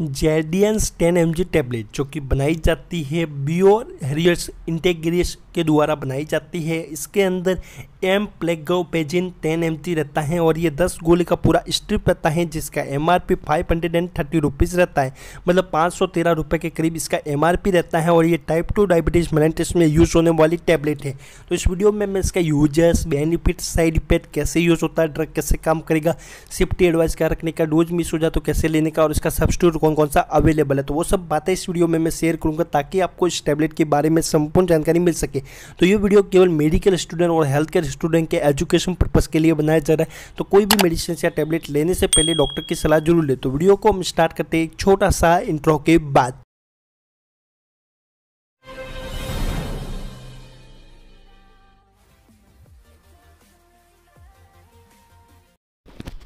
जेडियंस ten M tablet जो कि बनाई जाती है बियोर हेरियस इंटेग्रेस के द्वारा बनाई जाती है इसके अंदर एम प्लेगोपेजिन टेन एम रहता है और ये दस गोली का पूरा स्ट्रिप रहता है जिसका M R P five hundred and thirty rupees रहता है मतलब पाँच सौ तेरह रुपये के करीब इसका एम आर पी रहता है और ये टाइप टू डायबिटीज़ मेलेंटिस में यूज़ होने वाली टैबलेट है तो इस वीडियो में मैं इसका यूजर्स बेनिफिट साइड इफेक्ट कैसे यूज़ होता है ड्रग कैसे काम करेगा सेफ्टी एडवाइस का रखने का डोज मिस हो जाए तो कैसे लेने का और इसका सब्सिट्यूट कौन कौन सा अवेलेबल है तो वो सब बातें इस वीडियो में मैं शेयर करूंगा ताकि आपको इस टैबलेट के बारे में संपूर्ण जानकारी मिल सके तो ये वीडियो केवल मेडिकल स्टूडेंट और हेल्थ केयर स्टूडेंट के एजुकेशन पर्पज़ के लिए बनाया जा रहा है तो कोई भी मेडिसिन या टैबलेट लेने से पहले डॉक्टर की सलाह जरूर ले तो वीडियो को हम स्टार्ट करते हैं एक छोटा सा इंट्रो के बाद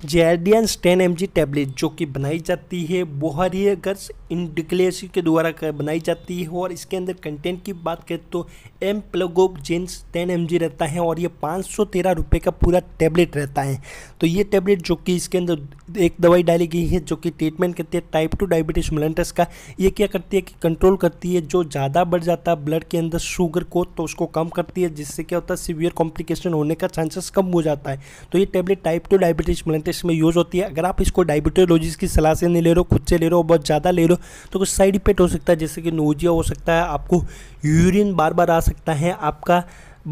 Jardiance ten M G tablet जो कि बनाई जाती है बोहरियगर्स इंडिक्लेसी के द्वारा बनाई जाती है और इसके अंदर कंटेंट की बात करें तो empagliflozin ten M G रहता है और ये पाँच सौ तेरह रुपये का पूरा टैबलेट रहता है तो ये टैबलेट जो कि इसके अंदर एक दवाई डाली गई है जो कि ट्रीटमेंट करती है टाइप टू डायबिटीज मिलेंटस का ये क्या करती है कि कंट्रोल करती है जो ज़्यादा बढ़ जाता है ब्लड के अंदर शुगर को तो उसको कम करती है जिससे क्या होता है सीवियर कॉम्प्लिकेशन होने का चांसेस कम हो जाता है तो ये tablet type two diabetes mellitus test में यूज़ होती है अगर आप इसको डायबिटोलॉजी की सलाह से नहीं ले रहे हो खुद से ले रहे हो बहुत ज़्यादा ले रहे हो तो कुछ साइड इफेक्ट हो सकता है जैसे कि नोजिया हो सकता है आपको यूरिन बार बार आ सकता है आपका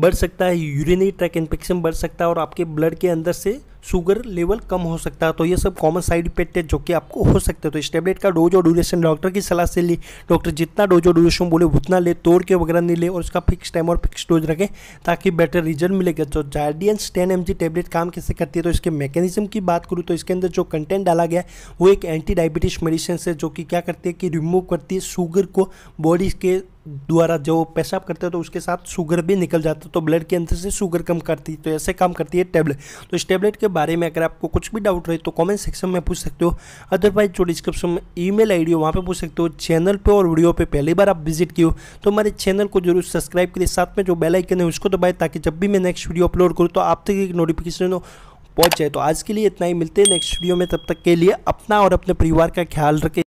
बढ़ सकता है यूरिनरी ट्रैक इन्फेक्शन बढ़ सकता है और आपके ब्लड के अंदर से शुगर लेवल कम हो सकता है तो ये सब कॉमन साइड इफेक्ट है जो कि आपको हो सकते हैं तो इस टेबलेट का डोज और ड्यूरेशन डॉक्टर की सलाह से ली डॉक्टर जितना डोज और ड्यूरेशन बोले उतना ले तोड़ के वगैरह नहीं ले और उसका फिक्स टाइम और फिक्स डोज रखें ताकि बेटर रिजल्ट मिलेगा तो जार्डियंस टेन एम टेबलेट काम कैसे करती है तो इसके मैकेनिज्म की बात करूँ तो इसके अंदर जो कंटेंट डाला गया वो एक एंटी डायबिटिक्स मेडिसिन है जो कि क्या करती है कि रिमूव करती है शुगर को बॉडी के द्वारा जो पेशाब करते हैं तो उसके साथ शुगर भी निकल जाता है तो ब्लड के अंदर से शुगर कम करती है तो ऐसे काम करती है टैबलेट तो इस टैबलेट के बारे में अगर आपको कुछ भी डाउट रहे तो कमेंट सेक्शन में पूछ सकते हो अदरवाइज जो डिस्क्रिप्शन में ई मेल आई डी हो वहाँ पर पूछ सकते हो चैनल पर और वीडियो पर पहली बार आप विजिट किए हो तो हमारे चैनल को जरूर सब्सक्राइब करिए साथ में जो बेलाइकन है उसको दबाए ताकि जब भी मैं नेक्स्ट वीडियो अपलोड करूँ तो आप तक एक नोटिफिकेशन हो पहुँच जाए तो आज के लिए इतना ही मिलते हैं नेक्स्ट वीडियो में तब तक के लिए अपना और अपने परिवार का ख्याल रखें